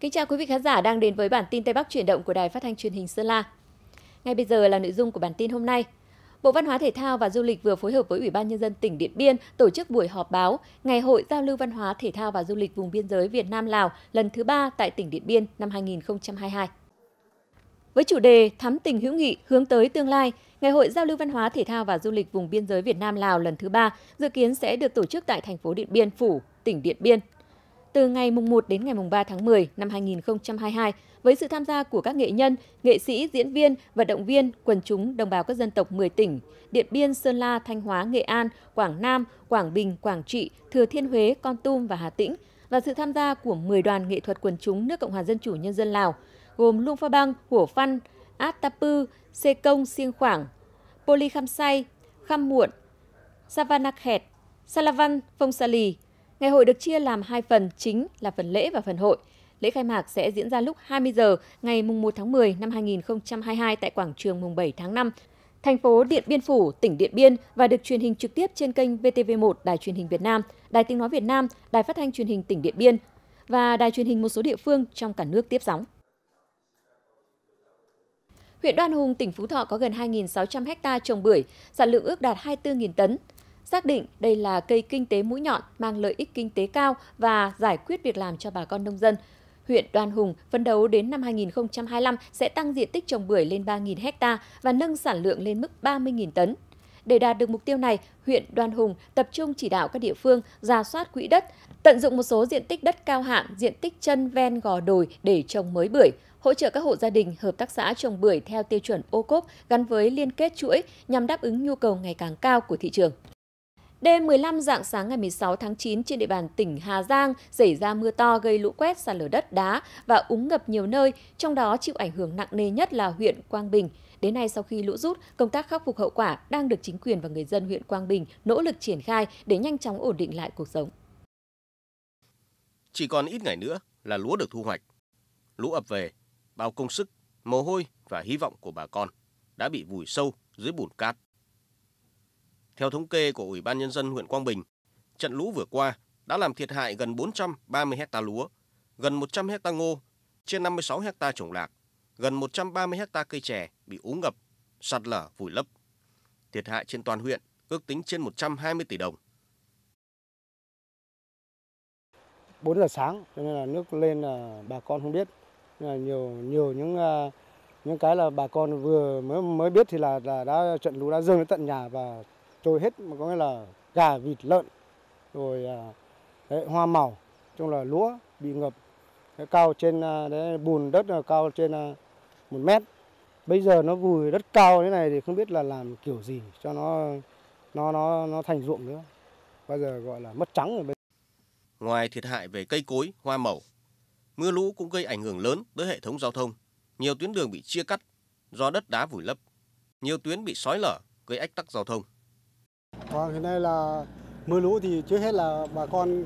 Kính chào quý vị khán giả đang đến với bản tin Tây Bắc chuyển động của Đài Phát thanh Truyền hình Sơn La. Ngay bây giờ là nội dung của bản tin hôm nay. Bộ Văn hóa Thể thao và Du lịch vừa phối hợp với Ủy ban nhân dân tỉnh Điện Biên tổ chức buổi họp báo Ngày hội giao lưu văn hóa thể thao và du lịch vùng biên giới Việt Nam Lào lần thứ 3 tại tỉnh Điện Biên năm 2022. Với chủ đề Thắm tình hữu nghị hướng tới tương lai, Ngày hội giao lưu văn hóa thể thao và du lịch vùng biên giới Việt Nam Lào lần thứ 3 dự kiến sẽ được tổ chức tại thành phố Điện Biên phủ, tỉnh Điện Biên từ ngày mùng 1 đến ngày mùng 3 tháng 10 năm 2022 với sự tham gia của các nghệ nhân, nghệ sĩ, diễn viên, vận động viên, quần chúng đồng bào các dân tộc 10 tỉnh Điện Biên, Sơn La, Thanh Hóa, Nghệ An, Quảng Nam, Quảng Bình, Quảng Trị, Thừa Thiên Huế, Con Tum và Hà Tĩnh và sự tham gia của 10 đoàn nghệ thuật quần chúng nước Cộng hòa Dân chủ Nhân dân Lào gồm Luông Pha Bang, Hủa Phan, Atapu, Sê Công, Siêng Khoảng, Poli Kham Say, Kham Muộn, Savannakhet, Salavan, Phong Sa Lì, Ngày hội được chia làm hai phần chính là phần lễ và phần hội. Lễ khai mạc sẽ diễn ra lúc 20 giờ ngày 1 tháng 10 năm 2022 tại quảng trường mùng 7 tháng 5, thành phố Điện Biên Phủ, tỉnh Điện Biên và được truyền hình trực tiếp trên kênh VTV1 Đài truyền hình Việt Nam, Đài tiếng nói Việt Nam, Đài phát thanh truyền hình tỉnh Điện Biên và đài truyền hình một số địa phương trong cả nước tiếp sóng. Huyện Đoan Hùng, tỉnh Phú Thọ có gần 2.600 ha trồng bưởi, sản lượng ước đạt 24.000 tấn xác định đây là cây kinh tế mũi nhọn mang lợi ích kinh tế cao và giải quyết việc làm cho bà con nông dân. Huyện Đoàn Hùng phấn đấu đến năm 2025 sẽ tăng diện tích trồng bưởi lên 3.000 ha và nâng sản lượng lên mức 30.000 tấn. Để đạt được mục tiêu này, huyện Đoàn Hùng tập trung chỉ đạo các địa phương ra soát quỹ đất, tận dụng một số diện tích đất cao hạng, diện tích chân ven gò đồi để trồng mới bưởi, hỗ trợ các hộ gia đình, hợp tác xã trồng bưởi theo tiêu chuẩn ô cốp gắn với liên kết chuỗi nhằm đáp ứng nhu cầu ngày càng cao của thị trường. Đêm 15 dạng sáng ngày 16 tháng 9 trên địa bàn tỉnh Hà Giang xảy ra mưa to gây lũ quét sạt lở đất đá và úng ngập nhiều nơi, trong đó chịu ảnh hưởng nặng nề nhất là huyện Quang Bình. Đến nay sau khi lũ rút, công tác khắc phục hậu quả đang được chính quyền và người dân huyện Quang Bình nỗ lực triển khai để nhanh chóng ổn định lại cuộc sống. Chỉ còn ít ngày nữa là lúa được thu hoạch. Lũ ập về, bao công sức, mồ hôi và hy vọng của bà con đã bị vùi sâu dưới bùn cát. Theo thống kê của Ủy ban Nhân dân huyện Quang Bình, trận lũ vừa qua đã làm thiệt hại gần 430 hecta lúa, gần 100 hecta ngô, trên 56 hecta trồng lạc, gần 130 hecta cây chè bị úng ngập, sạt lở, vùi lấp. Thiệt hại trên toàn huyện ước tính trên 120 tỷ đồng. 4 giờ sáng nên là nước lên là bà con không biết. Nên là nhiều nhiều những à, những cái là bà con vừa mới mới biết thì là, là đã trận lũ đã dâng đến tận nhà và trôi hết mà có nghĩa là gà vịt lợn rồi đấy, à, hoa màu chung là lúa bị ngập đấy, cao trên à, đấy, bùn đất là cao trên à, một mét bây giờ nó vùi đất cao thế này thì không biết là làm kiểu gì cho nó nó nó nó thành ruộng nữa bây giờ gọi là mất trắng rồi ngoài thiệt hại về cây cối hoa màu mưa lũ cũng gây ảnh hưởng lớn tới hệ thống giao thông nhiều tuyến đường bị chia cắt do đất đá vùi lấp nhiều tuyến bị sói lở gây ách tắc giao thông còn vâng, hiện nay là mưa lũ thì trước hết là bà con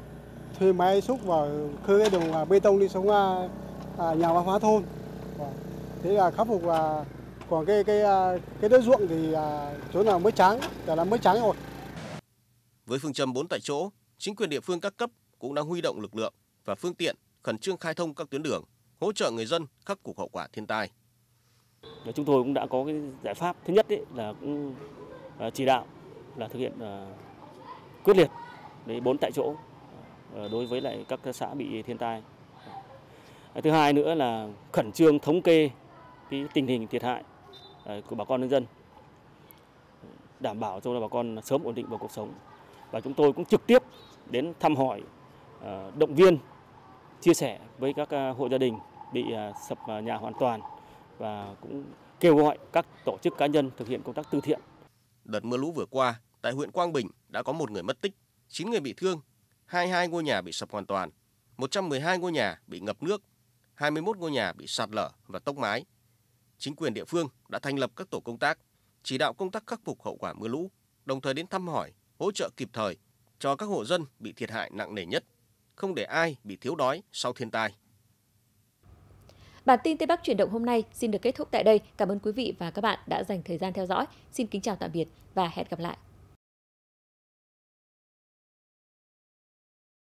thuê máy xúc vào khơi cái đường à, bê tông đi xuống à, à, nhà văn hóa thôn. Vâng, thế là khắc phục và còn cái cái cái đất ruộng thì chỗ nào mới trắng, đã là mới trắng rồi. Với phương châm bốn tại chỗ, chính quyền địa phương các cấp cũng đang huy động lực lượng và phương tiện khẩn trương khai thông các tuyến đường, hỗ trợ người dân khắc phục hậu quả thiên tai. Chúng tôi cũng đã có cái giải pháp thứ nhất ấy là cũng chỉ đạo là thực hiện ờ, quyết liệt đấy bốn tại chỗ ờ, đối với lại các xã bị thiên tai ờ, thứ hai nữa là khẩn trương thống kê cái tình hình thiệt hại của bà con nhân dân đảm bảo cho bà con sớm ổn định vào cuộc sống và chúng tôi cũng trực tiếp đến thăm hỏi động viên chia sẻ với các hộ gia đình bị sập nhà hoàn toàn và cũng kêu gọi các tổ chức cá nhân thực hiện công tác từ thiện. Đợt mưa lũ vừa qua, tại huyện Quang Bình đã có một người mất tích, 9 người bị thương, 22 ngôi nhà bị sập hoàn toàn, 112 ngôi nhà bị ngập nước, 21 ngôi nhà bị sạt lở và tốc mái. Chính quyền địa phương đã thành lập các tổ công tác, chỉ đạo công tác khắc phục hậu quả mưa lũ, đồng thời đến thăm hỏi, hỗ trợ kịp thời cho các hộ dân bị thiệt hại nặng nề nhất, không để ai bị thiếu đói sau thiên tai. Bản tin Tây Bắc chuyển động hôm nay xin được kết thúc tại đây. Cảm ơn quý vị và các bạn đã dành thời gian theo dõi. Xin kính chào tạm biệt và hẹn gặp lại.